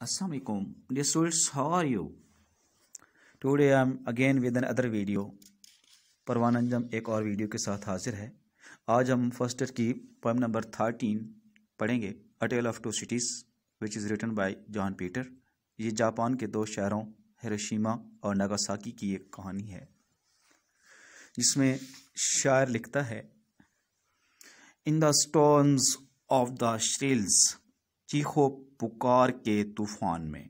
Assalamualaikum dear students how are you today I am again with another video परवानंजम एक और video के साथ हाजिर है आज हम फर्स्ट ईयर की पॉइंट नंबर थर्टीन पढ़ेंगे a tale of two cities which is written by John Peter ये जापान के दो शहरों हिरोशिमा और नागासाकी की एक कहानी है जिसमें शायर लिखता है in the stones of the shrills चीखो पुकार के तूफान में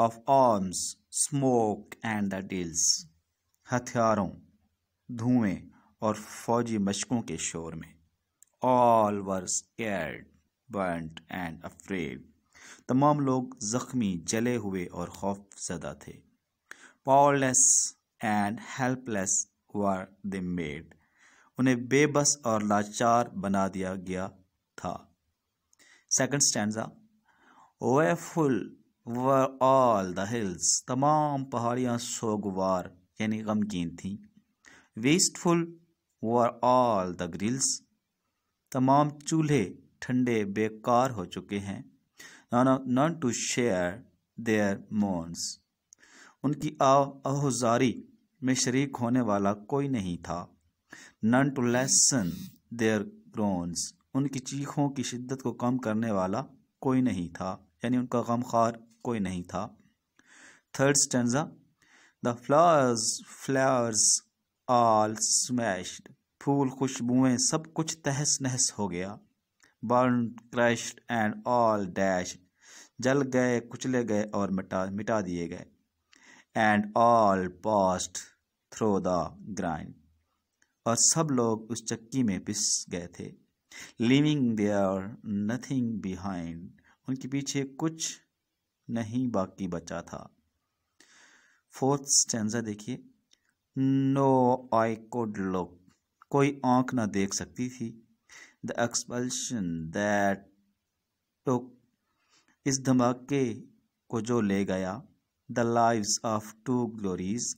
of arms smoke and the deals हथियारों धुएं और फौजी मशकों के शोर में all were scared burned and afraid तमाम लोग जख्मी जले हुए और खौफ ज़दा थे powerless and helpless were they made उन्हें बेबस और लाचार बना दिया गया था second stanza full were all the hills तमाम पहाड़ियाँ सोगवार यानी गमगीन थीं wasteful were all the grills तमाम चूल्हे ठंडे बेकार हो चुके हैं none to share their moans उनकी आहुजारी में शरीक होने वाला कोई नहीं था none to lessen their groans उनकी चीखों की शिद्दत को कम करने वाला कोई नहीं था यानी उनका गमखार कोई नहीं था third stanza the flowers flowers all smashed फूल खुशबुएं सब कुछ तहस नहस हो गया burn crushed and all dashed जल गए कुचले गए और मिटा मिटा दिए गए and all passed through the grind और सब लोग उस चक्की में पिस गए थे लिविंग आर नथिंग बिहाइंड उनके पीछे कुछ नहीं बाकी बचा था फोर्थ स्टेंजा देखिए नो आई कोड लुक कोई आंख ना देख सकती थी द एक्सपल्शन दैट इस धमाके को जो ले गया the lives of two glories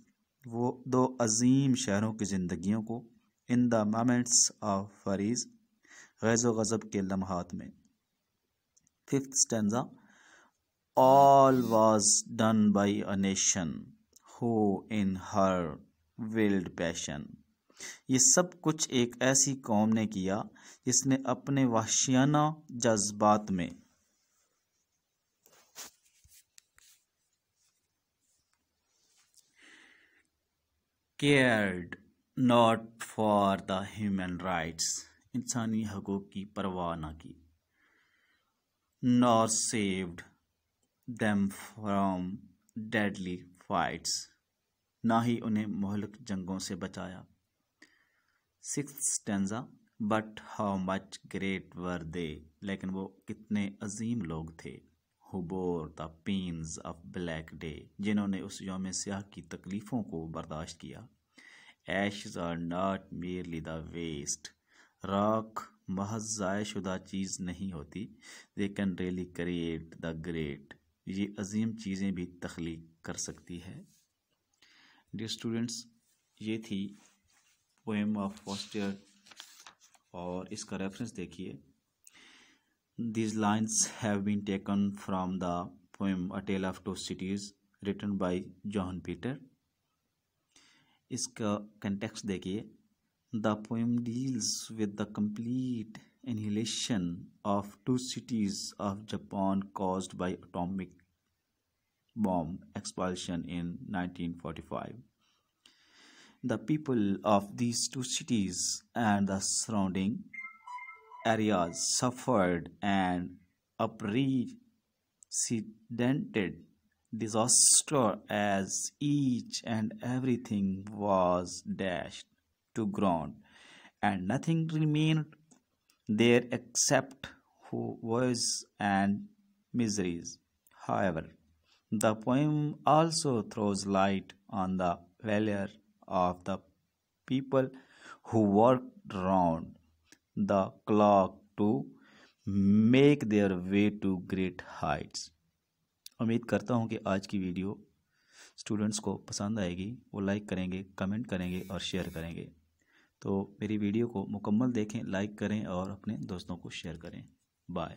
वो दो अजीम शहरों की ज़िंदगियों को in the moments of furies gaze गज़ब के लम्हात में fifth stanza all was done by a nation who in her wild passion ये सब कुछ एक ऐसी कौम ने किया जिसने अपने वाशियाना जज्बात में cared not for the human rights इंसानी हकूक़ की परवाह ना की nor saved them from deadly fights ना ही उन्हें मोहलक जंगों से बचाया six stanza but how much great were they लेकिन वो कितने अजीम लोग थे who bore the pains of black day जिन्होंने उस योम स्याह की तकलीफ़ों को बर्दाश्त किया ash are not merely the waste राख महज ज़ाय शुदा चीज़ नहीं होती they can really create the great ये अजीम चीज़ें भी तख्लीक कर सकती है डियर स्टूडेंट्स ये थी पोएम ऑफ फॉस्टियर और इसका रेफरेंस देखिए these lines have been taken from the poem a tale of two cities written by John Peter इसका कंटेक्स्ट देखिए The poem deals with the complete annihilation of two cities of Japan caused by atomic bomb explosion in 1945. The people of these two cities and the surrounding areas suffered an unprecedented disaster as each and everything was dashed to ground and nothing remained there except woes and miseries. However, the poem also throws light on the failure of the people who worked round the clock to make their way to great heights. उम्मीद करता हूँ कि आज की video students को पसंद आएगी वो लाइक करेंगे कमेंट करेंगे और शेयर करेंगे तो मेरी वीडियो को मुकम्मल देखें लाइक करें और अपने दोस्तों को शेयर करें बाय